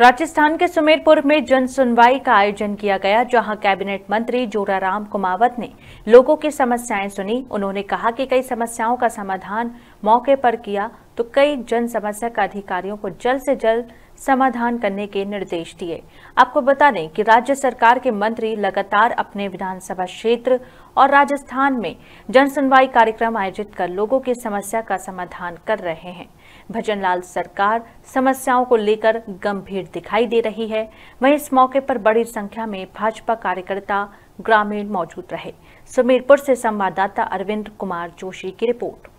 राजस्थान के सुमेरपुर में जन सुनवाई का आयोजन किया गया जहां कैबिनेट मंत्री जोराराम कुमावत ने लोगों की समस्याएं सुनी उन्होंने कहा कि कई समस्याओं का समाधान मौके पर किया तो कई जन समस्या का अधिकारियों को जल्द से जल्द समाधान करने के निर्देश दिए आपको बता दें कि राज्य सरकार के मंत्री लगातार अपने विधानसभा क्षेत्र और राजस्थान में जनसुनवाई कार्यक्रम आयोजित कर लोगों की समस्या का समाधान कर रहे हैं भजनलाल सरकार समस्याओं को लेकर गंभीर दिखाई दे रही है वहीं इस मौके पर बड़ी संख्या में भाजपा कार्यकर्ता ग्रामीण मौजूद रहे सुमेरपुर से संवाददाता अरविंद कुमार जोशी की रिपोर्ट